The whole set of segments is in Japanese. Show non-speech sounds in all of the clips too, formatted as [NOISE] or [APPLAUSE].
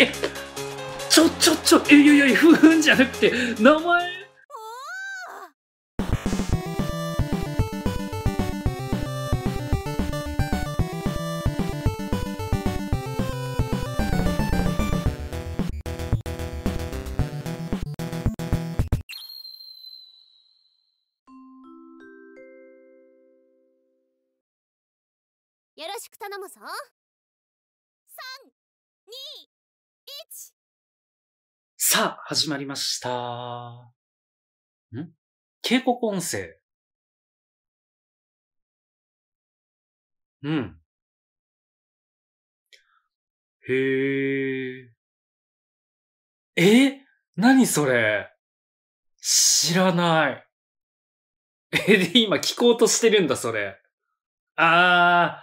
えちょちょちょえいやいやいやふんじゃなくて名前よろしく頼むぞさあ、始まりました。ん警告音声。うん。へー。え何それ知らない。え、で、今聞こうとしてるんだ、それ。あ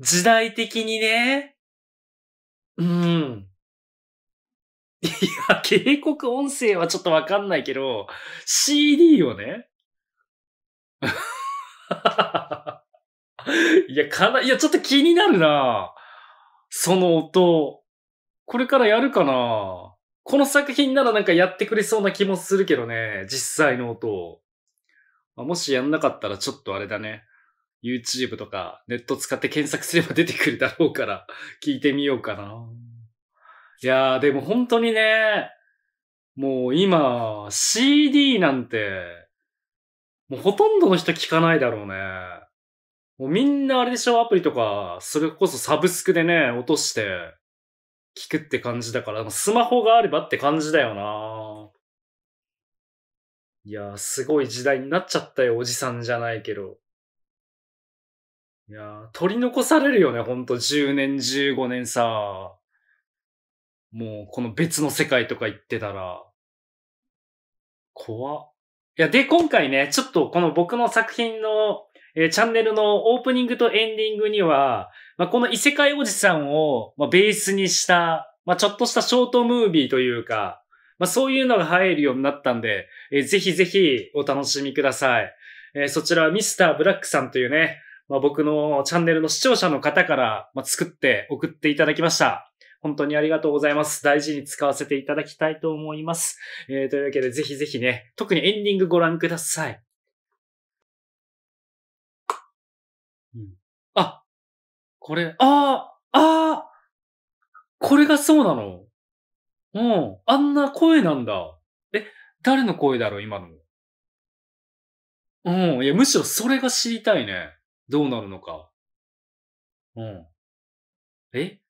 ー、時代的にね。うん。いや、警告音声はちょっとわかんないけど、CD をね。[LAUGHS] いや、かな、いや、ちょっと気になるなその音。これからやるかなこの作品ならなんかやってくれそうな気もするけどね、実際の音を。もしやんなかったらちょっとあれだね。YouTube とかネット使って検索すれば出てくるだろうから、聞いてみようかな。いやー、でも本当にね、もう今、CD なんて、もうほとんどの人聞かないだろうね。もうみんなあれでしょ、アプリとか、それこそサブスクでね、落として、聞くって感じだから、スマホがあればって感じだよないやー、すごい時代になっちゃったよ、おじさんじゃないけど。いやー、取り残されるよね、ほんと、10年、15年さ。もうこの別の世界とか行ってたら、怖いや、で、今回ね、ちょっとこの僕の作品の、えー、チャンネルのオープニングとエンディングには、まあ、この異世界おじさんを、まあ、ベースにした、まあ、ちょっとしたショートムービーというか、まあ、そういうのが入るようになったんで、えー、ぜひぜひお楽しみください。えー、そちらはミスターブラックさんというね、まあ、僕のチャンネルの視聴者の方から、まあ、作って送っていただきました。本当にありがとうございます。大事に使わせていただきたいと思います。えー、というわけで、ぜひぜひね、特にエンディングご覧ください。うん、あ、これ、ああ、ああ、これがそうなのうん、あんな声なんだ。え、誰の声だろう、今の。うん、いや、むしろそれが知りたいね。どうなるのか。うん。え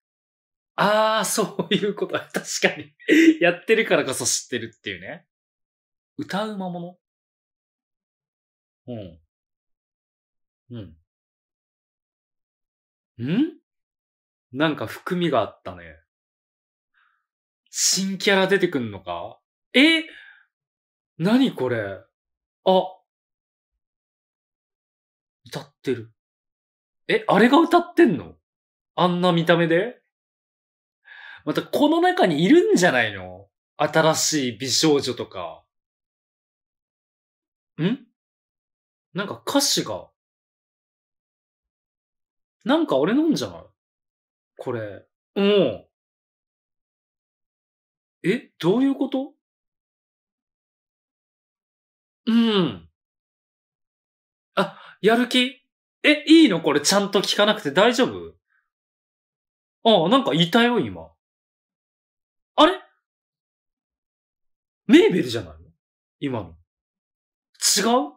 ああ、そういうこと。確かにやってるからこそ知ってるっていうね。歌う魔物うん。うん。んなんか含みがあったね。新キャラ出てくんのかえ何これあ。歌ってる。え、あれが歌ってんのあんな見た目でまたこの中にいるんじゃないの新しい美少女とか。んなんか歌詞が。なんか俺飲んじゃないこれ。うん。え、どういうことうん。あ、やる気え、いいのこれちゃんと聞かなくて大丈夫ああ、なんかいたよ、今。あれメーベルじゃないの今の。違う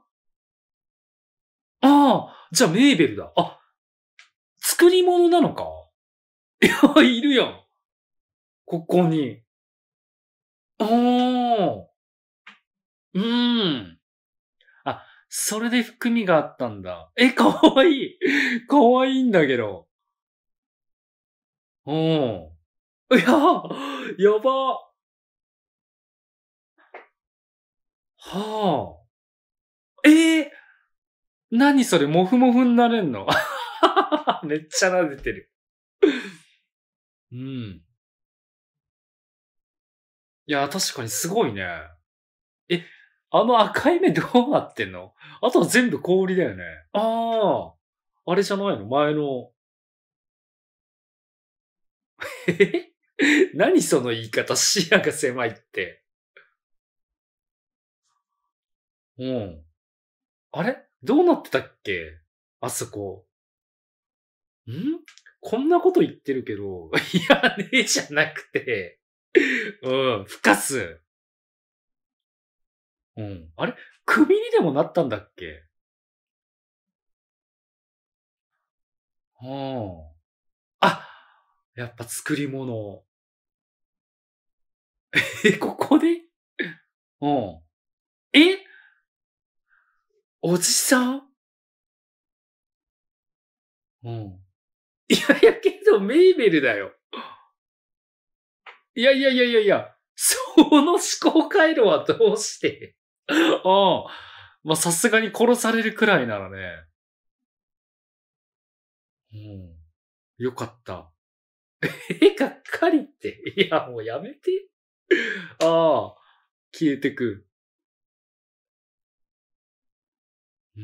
ああ、じゃあメーベルだ。あ、作り物なのかいや、いるやん。ここに。ああ。うん。あ、それで含みがあったんだ。え、かわいい。[LAUGHS] かわいいんだけど。うん。[LAUGHS] ややばはあ。ええー、何それ、もふもふになれんの [LAUGHS] めっちゃ撫でてる。うん。いや、確かにすごいね。え、あの赤い目 [LAUGHS] どうなってんのあとは全部氷だよね。ああ。あれじゃないの前の。え [LAUGHS] 何その言い方、視野が狭いって。うん。あれどうなってたっけあそこ。んこんなこと言ってるけど、[LAUGHS] いやねえじゃなくて、うん、ふかす。うん。あれ首にでもなったんだっけうん。あ、やっぱ作り物。え、ここでうん。えおじさんうん。いやいやけど、メイベルだよ。いやいやいやいやいや、その思考回路はどうしてうん。まあ、さすがに殺されるくらいならね。うん。よかった。[LAUGHS] え、がっかりって。いや、もうやめて。[LAUGHS] ああ、消えてく。うん。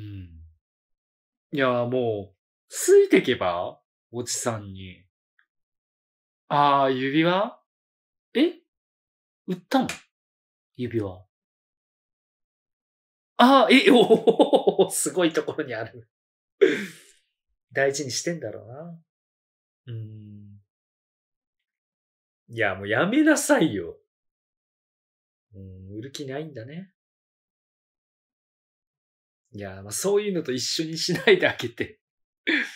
いや、もう、ついてけばおじさんに。ああ、指輪え売ったの指輪。ああ、え、おおすごいところにある。大事にしてんだろうな。うん。いや、もうやめなさいよ。うん、売る気ないんだね。いや、まあ、そういうのと一緒にしないであげて [LAUGHS]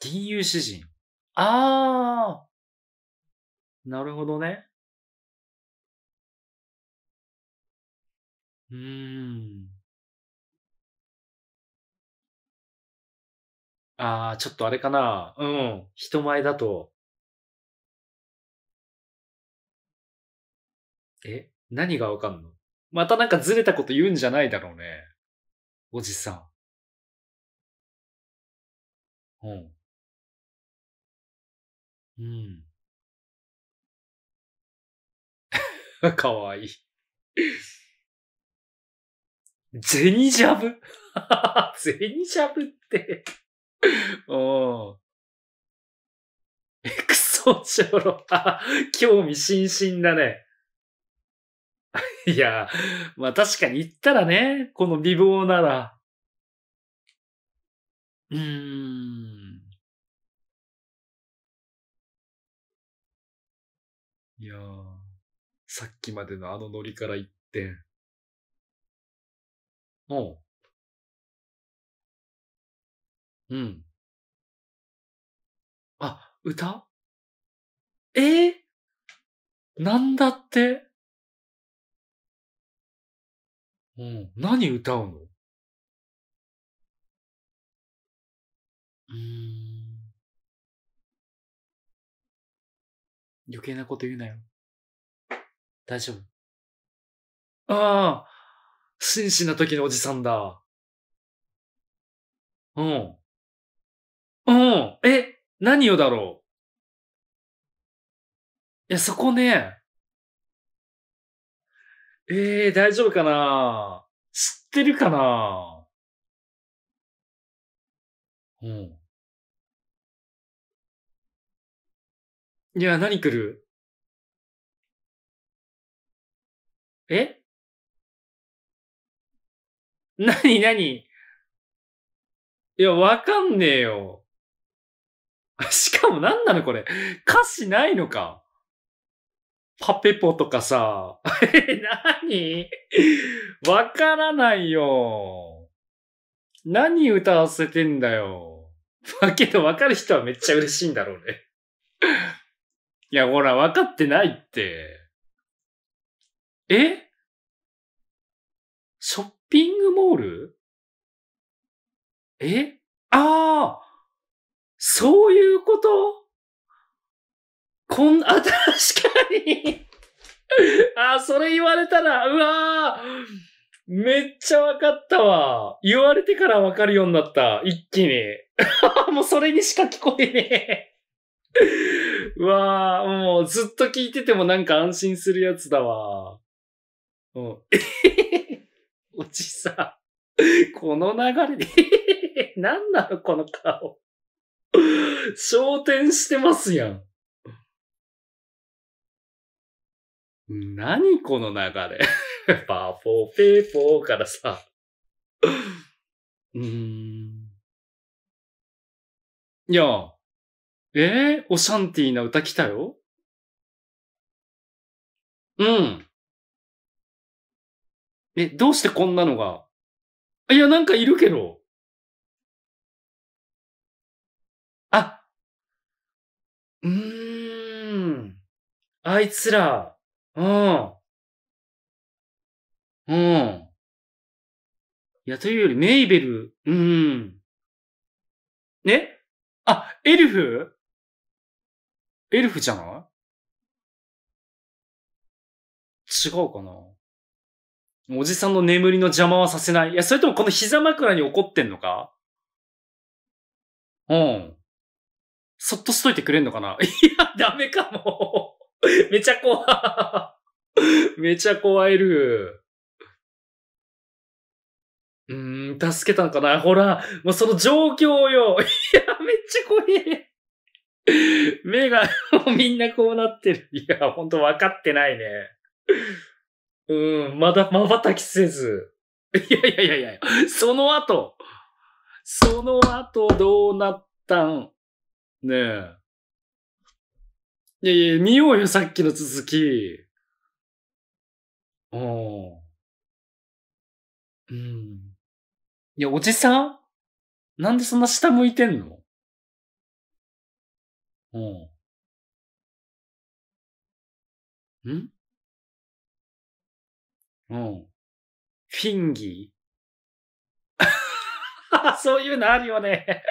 金融詩人。ああなるほどね。うーん。ああ、ちょっとあれかな。うん。人前だとえ何がわかんのまたなんかずれたこと言うんじゃないだろうね。おじさん。うん。うん。[LAUGHS] かわいい。ゼニジャブ [LAUGHS] ゼニジャブってうん。エクソチョロ。[LAUGHS] 興味津々だね。[LAUGHS] いや、まあ確かに言ったらね、この美貌なら。うーん。いやさっきまでのあのノリから一っおう。うん。あ、歌えー、なんだってうん。何歌うのうん。余計なこと言うなよ。大丈夫。ああ、真摯な時のおじさんだ。うん。うん。え、何をだろう。いや、そこね、ええー、大丈夫かな知ってるかなうん。いや、何来るえなになにいや、わかんねえよ。しかもなんなのこれ。歌詞ないのか。パペポとかさ、え、なにわからないよ。何歌わせてんだよ。だけどわかる人はめっちゃ嬉しいんだろうね。いや、ほら、わかってないって。えショッピングモールえああそういうことこん、あ、確かにあ、それ言われたら、うわーめっちゃ分かったわ。言われてからわかるようになった。一気に。[LAUGHS] もうそれにしか聞こえねえうわーもうずっと聞いててもなんか安心するやつだわ。うん。[LAUGHS] おじさん。この流れでん [LAUGHS] なのこの顔。焦点してますやん。何この流れ。パ [LAUGHS] ーペーポーからさ。うーん。いや、えー、オシャンティーな歌来たようん。え、どうしてこんなのがいや、なんかいるけど。あ、うーん。あいつら、うん。うん。いや、というより、メイベル、うん。ねあ、エルフエルフじゃない違うかなおじさんの眠りの邪魔はさせない。いや、それともこの膝枕に怒ってんのかうん。そっとしといてくれんのかな [LAUGHS] いや、ダメかも。[LAUGHS] めちゃ怖めちゃ怖いる。うん、助けたんかなほら、もうその状況よ。[LAUGHS] いや、めっちゃ怖い。目が、もうみんなこうなってる。いや、ほんと分かってないね。うん、まだ瞬きせず。いやいやいやいや、その後、その後どうなったんねえ。いやいや、見ようよ、さっきの続き。うん。うん。いや、おじさんなんでそんな下向いてんのうん。んうん。フィンギー [LAUGHS] そういうのあるよね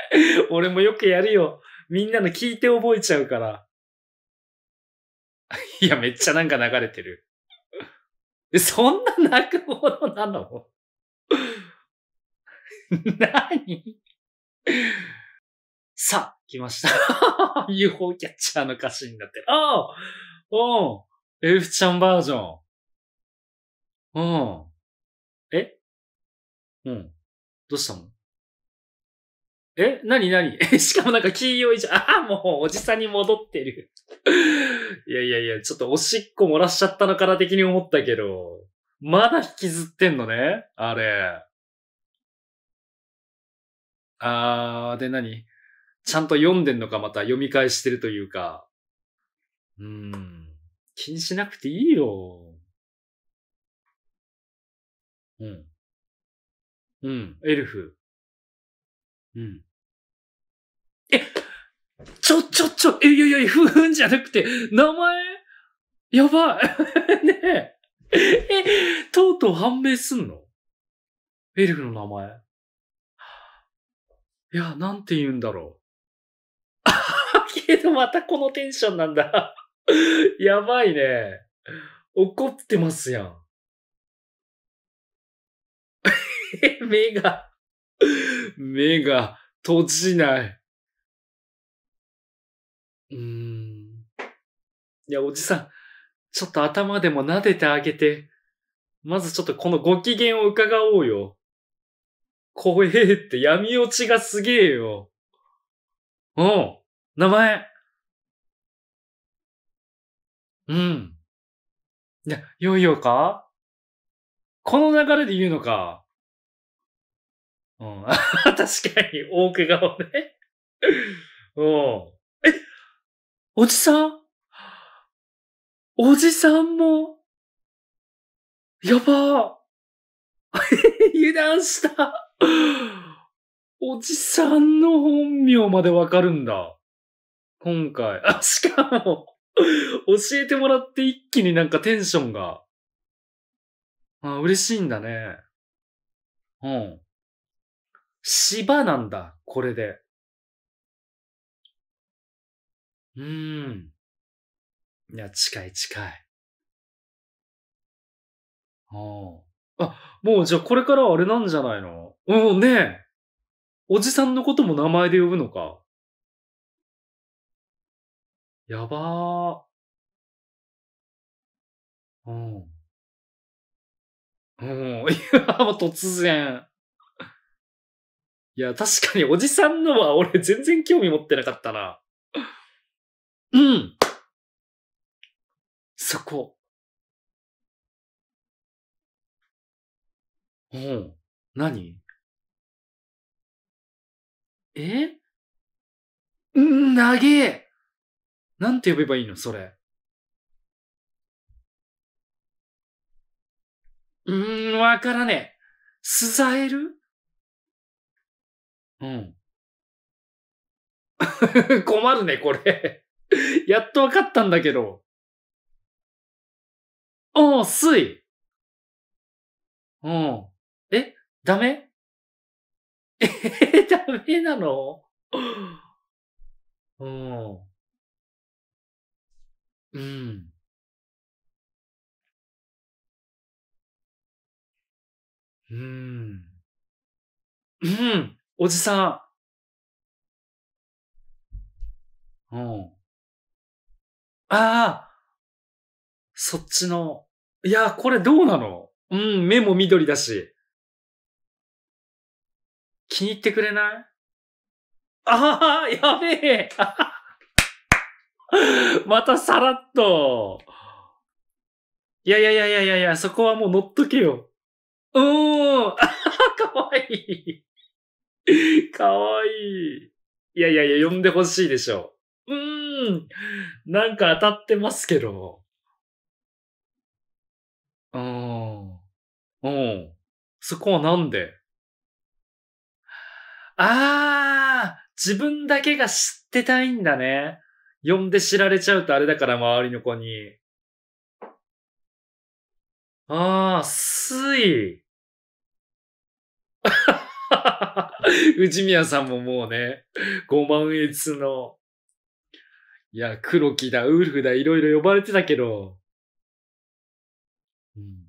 俺もよくやるよ。みんなの聞いて覚えちゃうから。[LAUGHS] いや、めっちゃなんか流れてる。え、そんな泣くほどなの [LAUGHS] 何さあ、来ました。UFO [LAUGHS] キャッチャーの歌詞になってる。ああおうエフちゃんバージョン。うん。えうん。どうしたのえ何何 [LAUGHS] しかもなんか黄色いじゃん。[LAUGHS] ああ、もうおじさんに戻ってる [LAUGHS] いやいやいや、ちょっとおしっこ漏らしちゃったのから的に思ったけど、まだ引きずってんのねあれ。あー、で何ちゃんと読んでんのかまた読み返してるというか。うん。気にしなくていいよ。うん。うん、エルフ。うん。え、ちょ、ちょ、ちょ、え、いやいや、ふんじゃなくて、名前やばい。[LAUGHS] ねえ。え、とうとう判明すんのエルフの名前。いや、なんて言うんだろう。けどまたこのテンションなんだ。やばいね。怒ってますやん。[LAUGHS] 目が目が閉じない。うーん。いや、おじさん、ちょっと頭でも撫でてあげて、まずちょっとこのご機嫌を伺おうよ。怖えって闇落ちがすげえよ。うん。名前。うん。いや、ヨーヨかこの流れで言うのか。うん、[LAUGHS] 確かに、奥顔ね。うん。え、おじさんおじさんも、やば [LAUGHS] 油断したおじさんの本名までわかるんだ。今回。あ、しかも、教えてもらって一気になんかテンションが。あ、嬉しいんだね。うん。芝なんだ、これで。うーん。いや、近い近い。ああ。あ、もうじゃあこれからあれなんじゃないのうん、ねえ。おじさんのことも名前で呼ぶのか。やばー。うん。うん、[LAUGHS] いや、突然。いや、確かにおじさんのは [LAUGHS] 俺全然興味持ってなかったな。うん。そこ。うん。何えん、なげえなんて呼べばいいのそれ。うーん、わからねえ。スザエルうん。[LAUGHS] 困るね、これ [LAUGHS] やっとわかったんだけど。おすい。うん。え、ダメ [LAUGHS] えー、ダメなのうん。うん。うん。うん。おじさん。うん。ああ、そっちの、いや、これどうなのうん、目も緑だし。気に入ってくれないああ、やべえ [LAUGHS] またさらっと。いやいやいやいやいや、そこはもう乗っとけよ。うーん。[LAUGHS] かわいい。[LAUGHS] かわいい。いやいやいや、呼んでほしいでしょう。うーん。なんか当たってますけど。うん。うん。そこはなんであー、自分だけが知ってたいんだね。呼んで知られちゃうとあれだから、周りの子に。あー、すい。内 [LAUGHS] 宮さんももうね、5万越の、いや、黒木だ、ウルフだ、いろいろ呼ばれてたけど、うん、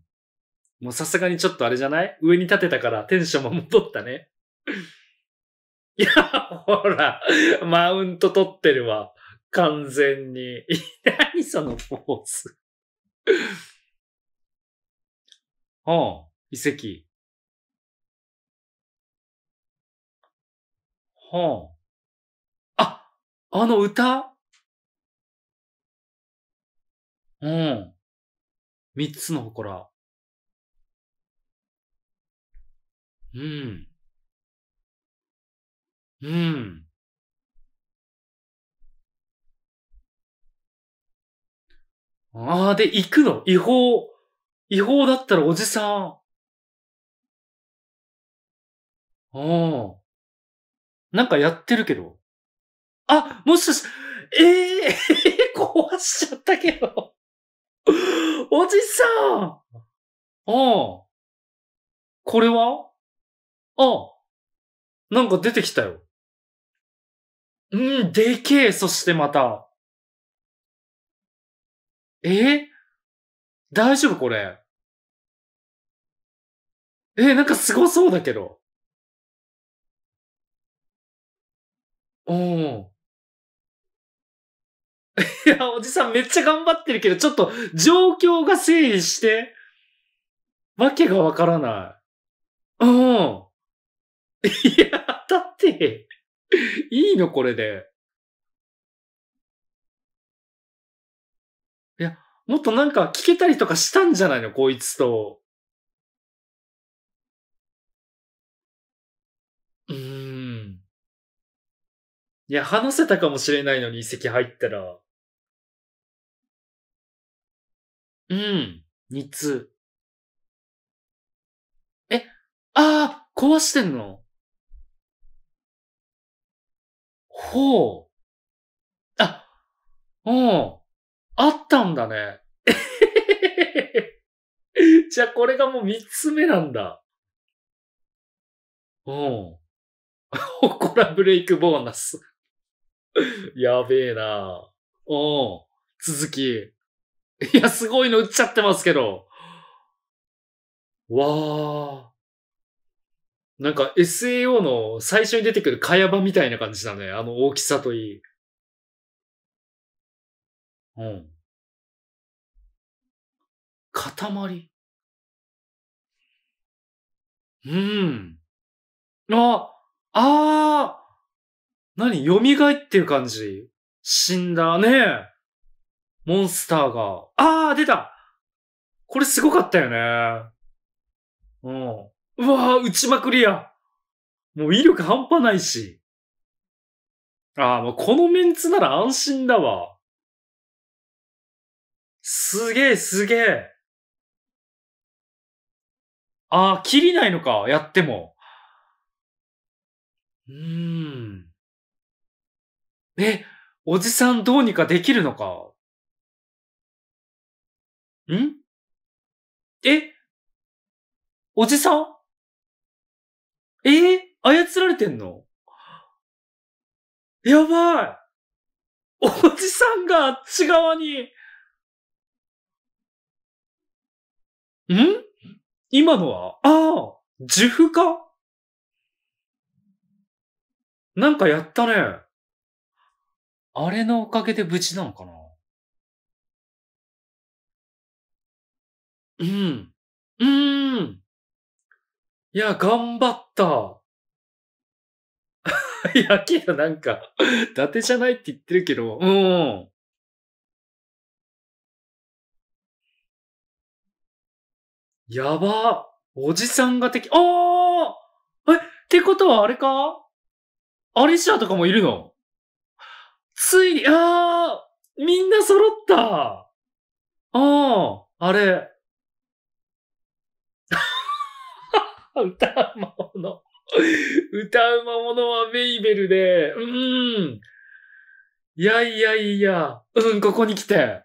もうさすがにちょっとあれじゃない上に立てたからテンションも戻ったね。[LAUGHS] いや、ほら、マウント取ってるわ。完全に。[LAUGHS] 何そのポーズ。うん、遺跡。はあ。あ、あの歌うん。三つの祠。うん。うん。ああ、で、行くの違法。違法だったらおじさん。ああ。なんかやってるけど。あ、もしかして、ええー、[LAUGHS] 壊しちゃったけど。おじさんああ。これはああ。なんか出てきたよ。うん、でけえ、そしてまた。え大丈夫これ。えなんかすごそうだけど。うん。[LAUGHS] いや、おじさんめっちゃ頑張ってるけど、ちょっと状況が整理して、わけがわからない。うん。[LAUGHS] いや、だって、いいのこれで。いや、もっとなんか聞けたりとかしたんじゃないのこいつと。うーん。いや、話せたかもしれないのに遺跡入ったら。うん、2通。え、ああ、壊してんのほう。あ、うん。あったんだね。[LAUGHS] じゃあこれがもう3つ目なんだ。うん。ほ [LAUGHS] こらブレイクボーナス [LAUGHS] やべえなうん。続き。いや、すごいの打っちゃってますけど。わあ。なんか SAO の最初に出てくるかやばみたいな感じだね。あの大きさといい。うん。塊うん。あ、ああ何蘇ってる感じ死んだねモンスターが。あー出たこれすごかったよね。うん。うわー撃ちまくりやもう威力半端ないし。ああ、もうこのメンツなら安心だわ。すげえすげえ。ああ、切りないのか、やっても。うーん。え、おじさんどうにかできるのかんえおじさんえー、操られてんのやばいおじさんがあっち側にん今のはああ呪符かなんかやったね。あれのおかげで無事なのかなうん。うーん。いや、頑張った。[LAUGHS] いや、けどなんか伊達じゃないって言ってるけど、うん。やば。おじさんが敵、ああえ、ってことはあれかアリシアとかもいるのついに、あみんな揃ったあああれ。[LAUGHS] 歌う魔物。歌う魔物はメイベルで、うん。いやいやいや、うん、ここに来て。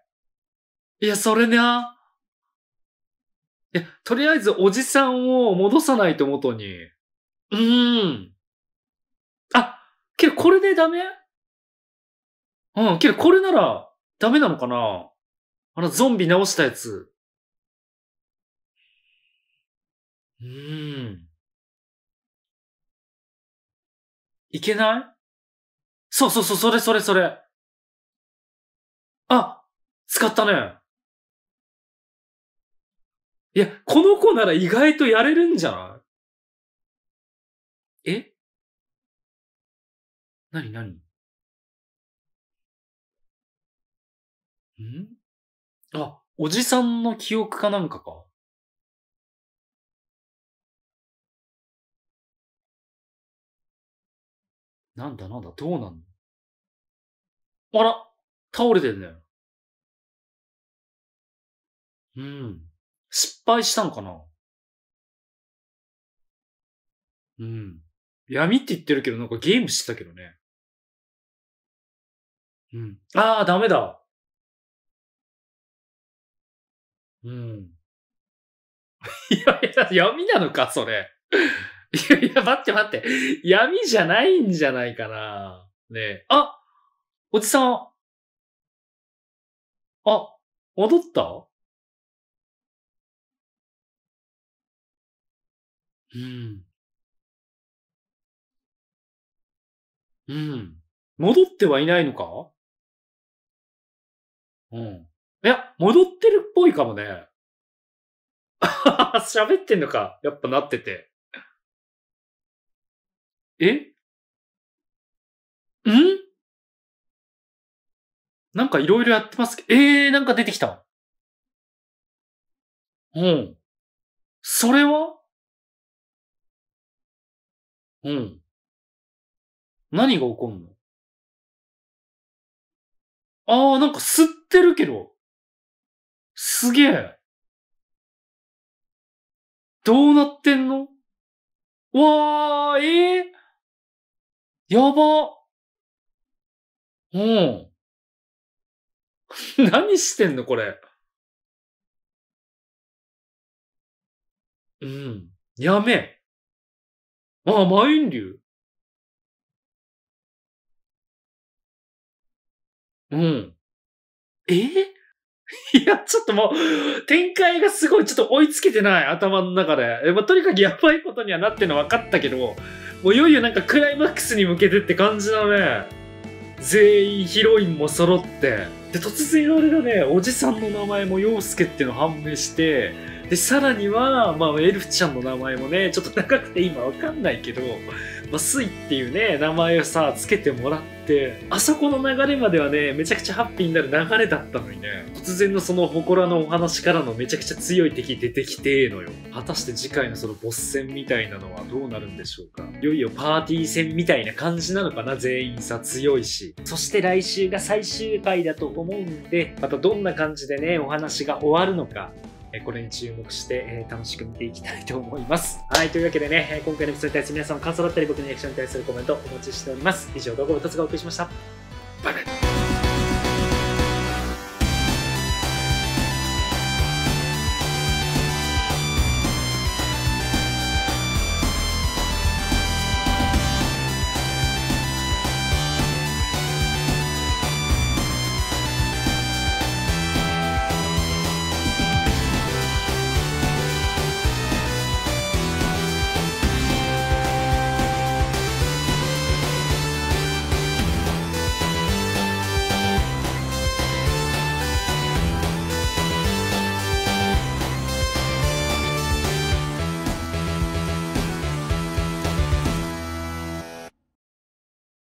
いや、それな。いや、とりあえずおじさんを戻さないと元に。うーん。あ、けどこれでダメうん、けどこれならダメなのかなあのゾンビ直したやつ。うーん。いけないそうそうそう、それそれそれ。あ、使ったね。いや、この子なら意外とやれるんじゃないえなになにんあ、おじさんの記憶かなんかか。なんだなんだ、どうなんのあら、倒れてるね。うん。失敗したのかなうん。闇って言ってるけど、なんかゲームしてたけどね。うん。ああ、ダメだ。うん。[LAUGHS] いやいや、闇なのか、それ。いやいや、待って待って。闇じゃないんじゃないかな。ねえ。あおじさん。あ、戻ったうん。うん。戻ってはいないのかうん。いや、戻ってるっぽいかもね。[LAUGHS] 喋ってんのか。やっぱなってて。えんなんかいろいろやってますけど、えー、なんか出てきた。うん。それはうん。何が起こんのああ、なんか吸ってるけど。すげえ。どうなってんのわー、えー、やば。うん。[LAUGHS] 何してんのこれ。うん。やめあ、マインリュうん。え [LAUGHS] いや、ちょっともう、展開がすごい、ちょっと追いつけてない、頭の中で。まあ、とにかくやばいことにはなってるの分かったけど、もういよいよなんかクライマックスに向けてって感じだね。全員ヒロインも揃って。で、突然あれだね、おじさんの名前も陽介っていうの判明して、で、さらには、まあ、エルフちゃんの名前もね、ちょっと高くて今わかんないけど、まあ、スイっていうね、名前をさ、つけてもらって、ってあそこの流れまではねめちゃくちゃハッピーになる流れだったのにね突然のその祠のお話からのめちゃくちゃ強い敵出てきてのよ果たして次回のそのボス戦みたいなのはどうなるんでしょうかいよいよパーティー戦みたいな感じなのかな全員さ強いしそして来週が最終回だと思うんでまたどんな感じでねお話が終わるのかえこれに注目して、え楽しく見ていきたいと思います。[LAUGHS] はい、というわけでね、今回のエピソードに対する皆さんの感想だったり、僕のリアクションに対するコメントお待ちしております。以上、動画を2つがお送りしました。バイバイ。